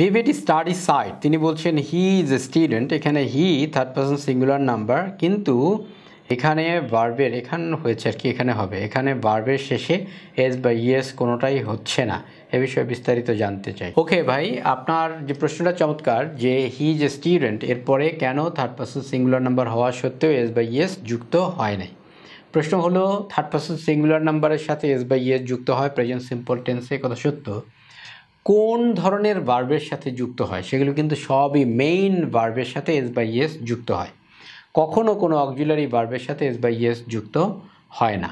vivid study site তিনি বলছেন হি is a student এখানে he third person singular number কিন্তু এখানে বার্বের এখান হয়েছে আর কি এখানে হবে এখানে বার্বের শেষে এস বা ইয়েস কোনোটাই হচ্ছে না এ বিষয়ে বিস্তারিত জানতে চাই ওকে ভাই আপনার যে প্রশ্নটা চমৎকার যে হি যে স্টুডেন্ট এরপরে কেন থার্ড পার্সন সিঙ্গুলার নাম্বার হওয়া সত্ত্বেও এস বা ইয়েস যুক্ত হয় নাই প্রশ্ন হলো থার্ড পার্সন সিঙ্গুলার নাম্বারের সাথে এস বা ইয়েস যুক্ত হয় প্রেজেন্ট সিম্পল টেন্সে কথা সত্য কোন ধরনের ভার্বের সাথে যুক্ত হয় সেগুলো কিন্তু সবই মেইন ভার্বের সাথে এস বাই এস যুক্ত হয় কখনও কোনো অক্সিলারি ভার্বের সাথে এস বাই এস যুক্ত হয় না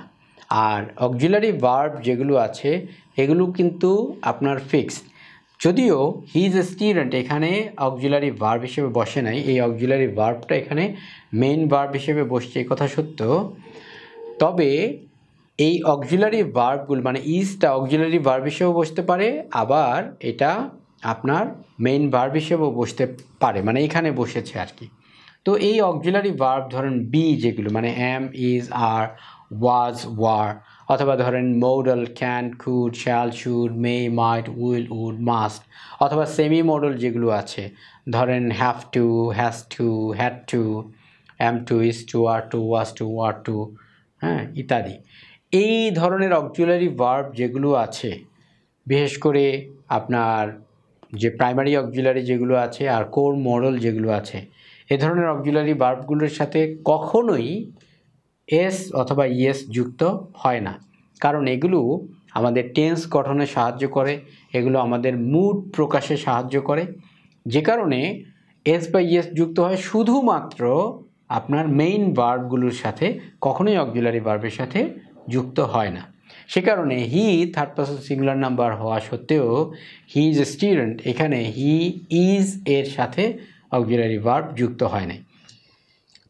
আর অক্সিলারি ভার্ব যেগুলো আছে এগুলো কিন্তু আপনার ফিক্সড যদিও হি ইজ এ স্টুডেন্ট এখানে অক্সিলারি ভার্ব হিসেবে বসে নাই এই অক্সিলারি ভার্বটা এখানে মেইন ভার্ব হিসেবে বসছে এই কথা সত্য তবে এই অক্সিলারি ভার্বগুলো মানে ইজটা অক্সিলারি ভার্ব হিসেবেও বসতে পারে আবার এটা আপনার মেইন ভার্ব হিসেবেও বসতে পারে মানে এখানে বসেছে আর কি তো এই অক্সিলারি ভার্ব ধরেন বি যেগুলো মানে am is are was were অথবা ধরেন modal can could shall should may might will would must অথবা সেমি মডেল যেগুলো আছে ধরেন have to has to had to am to is to are to was to were to হ্যাঁ ইত্যাদি এই ধরনের অকজুয়ালারি ভার্ব যেগুলো আছে বিশেষ করে আপনার যে প্রাইমারি অকজুয়ালারি যেগুলো আছে আর কোর মডেল যেগুলো আছে এ ধরনের অকজুয়ালারি ভার্বগুলোর সাথে কখনোই এস অথবা ইএস যুক্ত হয় না কারণ এগুলো আমাদের টেন্স গঠনে সাহায্য করে এগুলো আমাদের মুড প্রকাশে সাহায্য করে যে কারণে এস বা ইয়েস যুক্ত হয় শুধুমাত্র আপনার মেইন ভার্বগুলোর সাথে কখনোই অকজুয়ালারি ভার্বের সাথে যুক্ত হয় না সে কারণে he third person singular number হওয়া সত্ত্বেও হি ইজ এ স্টুডেন্ট এখানে হি ইজ এর সাথে অক্সিলারি ভার্ব যুক্ত হয় নাই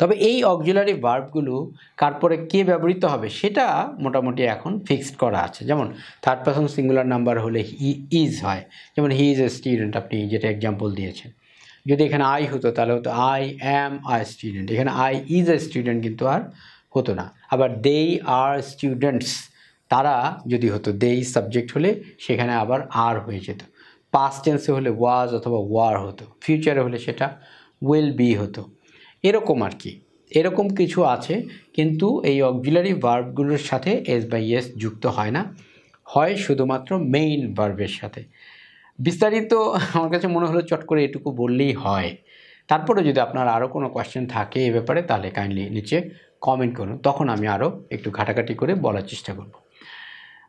তবে এই অক্সিলারি ভার্বগুলো কারপরে কে ব্যবহৃত হবে সেটা মোটামুটি এখন ফিক্সড করা আছে যেমন থার্ড পার্সন সিঙ্গুলার নাম্বার হলে হি ইজ হয় যেমন হি ইজ এ স্টুডেন্ট আপনি যেটা এক্সাম্পল দিয়েছেন যদি এখানে আই হতো তাহলে হতো আই অ্যাম আই স্টুডেন্ট এখানে আই ইজ এ স্টুডেন্ট কিন্তু আর হতো না আবার দেই আর স্টুডেন্টস তারা যদি হতো দেই সাবজেক্ট হলে সেখানে আবার আর হয়ে যেত পাস্ট টেন্সে হলে ওয়াজ অথবা ওয়ার হতো ফিউচারে হলে সেটা উইল বি হতো এরকম আর কি এরকম কিছু আছে কিন্তু এই অক্সিলারি ভার্বগুলোর সাথে এস বাই এস যুক্ত হয় না হয় শুধুমাত্র মেইন ভার্বের সাথে বিস্তারিত আমার কাছে মনে হলো চট করে এটুকু বললেই হয় তারপরে যদি আপনার আরও কোনো কোয়েশ্চেন থাকে এ ব্যাপারে তাহলে কাইন্ডলি নিচে কমেন্ট করুন তখন আমি আরও একটু ঘাটাঘাটি করে বলার চেষ্টা করব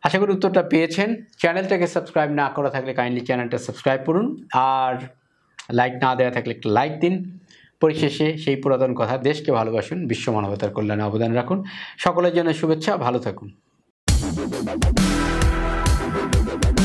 আশা করি উত্তরটা পেয়েছেন চ্যানেলটাকে সাবস্ক্রাইব না করা থাকলে কাইন্ডলি চ্যানেলটা সাবস্ক্রাইব করুন আর লাইক না দেওয়া থাকলে একটা লাইক দিন পরিশেষে সেই পুরাতন কথা দেশকে ভালোবাসুন বিশ্ব মানবতার কল্যাণে অবদান রাখুন সকলের জন্য শুভেচ্ছা ভালো থাকুন